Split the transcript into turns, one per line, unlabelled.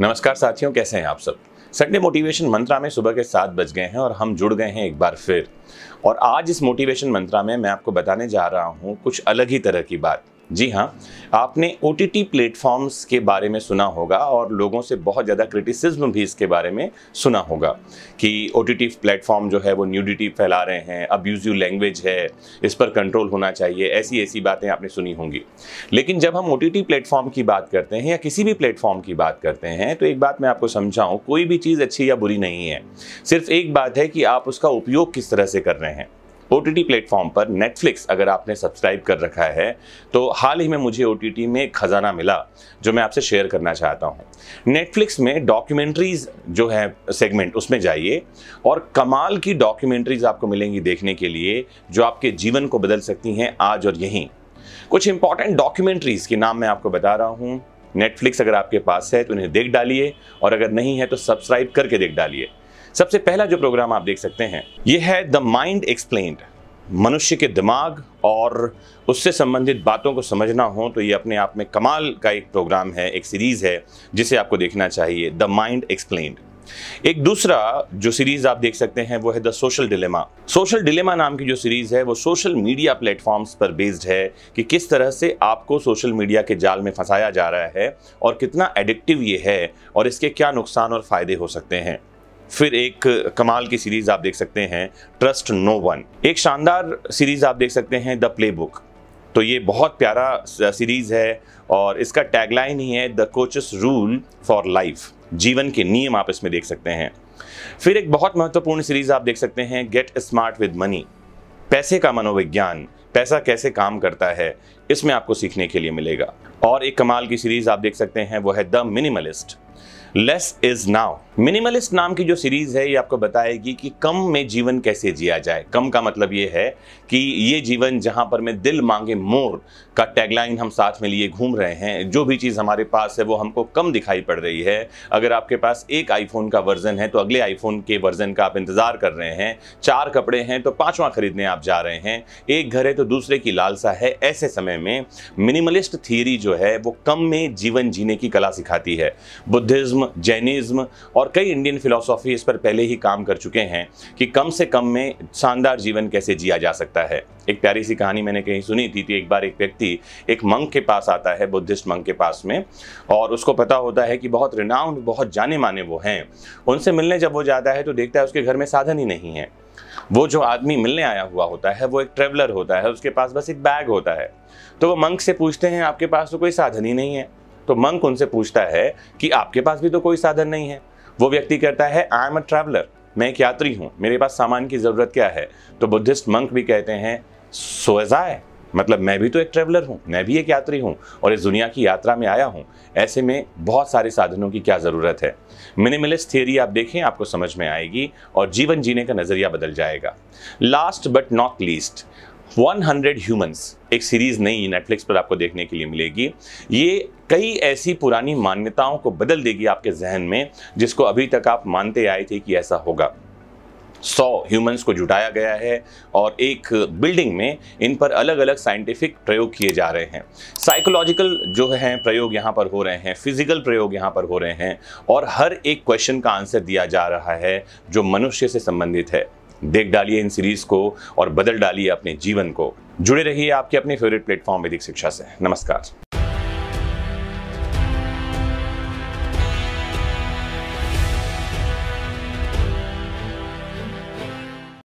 नमस्कार साथियों कैसे हैं आप सब संडे मोटिवेशन मंत्रा में सुबह के सात बज गए हैं और हम जुड़ गए हैं एक बार फिर और आज इस मोटिवेशन मंत्रा में मैं आपको बताने जा रहा हूँ कुछ अलग ही तरह की बात जी हाँ आपने ओ टी टी प्लेटफॉर्म्स के बारे में सुना होगा और लोगों से बहुत ज़्यादा क्रिटिसिज्म भी इसके बारे में सुना होगा कि ओ टी टी प्लेटफॉर्म जो है वो न्यूडिटी फैला रहे हैं अब्यूजिव लैंग्वेज है इस पर कंट्रोल होना चाहिए ऐसी ऐसी बातें आपने सुनी होंगी लेकिन जब हम ओ टी टी प्लेटफॉर्म की बात करते हैं या किसी भी प्लेटफॉर्म की बात करते हैं तो एक बात मैं आपको समझाऊँ कोई भी चीज़ अच्छी या बुरी नहीं है सिर्फ एक बात है कि आप उसका उपयोग किस तरह से कर रहे हैं ओ टी टी प्लेटफॉर्म पर नेटफ्लिक्स अगर आपने सब्सक्राइब कर रखा है तो हाल ही में मुझे ओ टी टी में एक ख़जाना मिला जो मैं आपसे शेयर करना चाहता हूँ नेटफ्लिक्स में डॉक्यूमेंट्रीज जो है सेगमेंट उसमें जाइए और कमाल की डॉक्यूमेंट्रीज आपको मिलेंगी देखने के लिए जो आपके जीवन को बदल सकती हैं आज और यहीं कुछ इंपॉर्टेंट डॉक्यूमेंट्रीज के नाम मैं आपको बता रहा हूँ नेटफ्लिक्स अगर आपके पास है तो उन्हें देख डालिए और अगर नहीं है तो सब्सक्राइब करके देख डालिए सबसे पहला जो प्रोग्राम आप देख सकते हैं ये है द माइंड एक्सप्लेन्ड मनुष्य के दिमाग और उससे संबंधित बातों को समझना हो तो ये अपने आप में कमाल का एक प्रोग्राम है एक सीरीज़ है जिसे आपको देखना चाहिए द माइंड एक्सप्लेन्ड एक दूसरा जो सीरीज आप देख सकते हैं वो है the social dilemma social dilemma नाम की जो सीरीज है वो सोशल मीडिया प्लेटफॉर्म्स पर बेस्ड है कि किस तरह से आपको सोशल मीडिया के जाल में फंसाया जा रहा है और कितना एडिक्टिव ये है और इसके क्या नुकसान और फायदे हो सकते हैं फिर एक कमाल की सीरीज आप देख सकते हैं ट्रस्ट नो वन एक शानदार सीरीज आप देख सकते हैं द प्ले बुक तो ये बहुत प्यारा सीरीज है और इसका टैगलाइन ही है the coaches rule for life जीवन के नियम आप इसमें देख सकते हैं फिर एक बहुत महत्वपूर्ण सीरीज आप देख सकते हैं गेट स्मार्ट विद मनी पैसे का मनोविज्ञान पैसा कैसे काम करता है इसमें आपको सीखने के लिए मिलेगा और एक कमाल की सीरीज आप देख सकते हैं वो है the minimalist less is now minimalist नाम की जो सीरीज़ है ये आपको बताएगी कि कम में जीवन कैसे जिया जाए कम का मतलब ये है कि ये जीवन जहां पर मैं दिल मांगे मोर का टैगलाइन हम साथ में लिए घूम रहे हैं जो भी चीज़ हमारे पास है वो हमको कम दिखाई पड़ रही है अगर आपके पास एक आईफोन का वर्जन है तो अगले आईफोन के वर्जन का आप इंतज़ार कर रहे हैं चार कपड़े हैं तो पांचवा खरीदने आप जा रहे हैं एक घर है तो दूसरे की लालसा है ऐसे समय में मिनिमलिस्ट थियरी जो है वो कम में जीवन जीने की कला सिखाती है बुद्धिज़्म जैनिज्म और कई इंडियन फिलोसॉफी इस पर पहले ही काम कर चुके हैं कि कम से कम में शानदार जीवन कैसे जिया जा सकता है एक प्यारी सी कहानी मैंने कहीं सुनी थी कि एक बार एक व्यक्ति एक मंग के पास आता है बुद्धिस्ट मंग के पास में और उसको पता होता है कि बहुत रिनाउंड बहुत जाने माने वो हैं उनसे मिलने जब वो जाता है तो देखता है उसके घर में साधन ही नहीं है वो जो आदमी मिलने आया हुआ होता है वो एक ट्रेवलर होता है उसके पास बस एक बैग होता है तो वो मंक से पूछते हैं आपके पास तो कोई साधन ही नहीं है तो मंक उनसे पूछता है कि आपके पास भी तो कोई साधन नहीं है वो व्यक्ति कहता है आई एम अ ट्रैवलर मैं एक यात्री हूँ मेरे पास सामान की ज़रूरत क्या है तो बुद्धिस्ट मंक भी कहते हैं सोजाए मतलब मैं भी तो एक ट्रैवलर हूँ मैं भी एक यात्री हूँ और इस दुनिया की यात्रा में आया हूँ ऐसे में बहुत सारे साधनों की क्या ज़रूरत है मिनिमलिस्ट थियरी आप देखें आपको समझ में आएगी और जीवन जीने का नज़रिया बदल जाएगा last but not least 100 humans एक सीरीज नई नेटफ्लिक्स पर आपको देखने के लिए मिलेगी ये कई ऐसी पुरानी मान्यताओं को बदल देगी आपके जहन में जिसको अभी तक आप मानते आए थे कि ऐसा होगा सौ ह्यूमंस को जुटाया गया है और एक बिल्डिंग में इन पर अलग अलग साइंटिफिक प्रयोग किए जा रहे हैं साइकोलॉजिकल जो है प्रयोग यहाँ पर हो रहे हैं फिजिकल प्रयोग यहाँ पर हो रहे हैं और हर एक क्वेश्चन का आंसर दिया जा रहा है जो मनुष्य से संबंधित है देख डालिए इन सीरीज को और बदल डालिए अपने जीवन को जुड़े रहिए आपके अपने फेवरेट प्लेटफॉर्म वैदिक शिक्षा से नमस्कार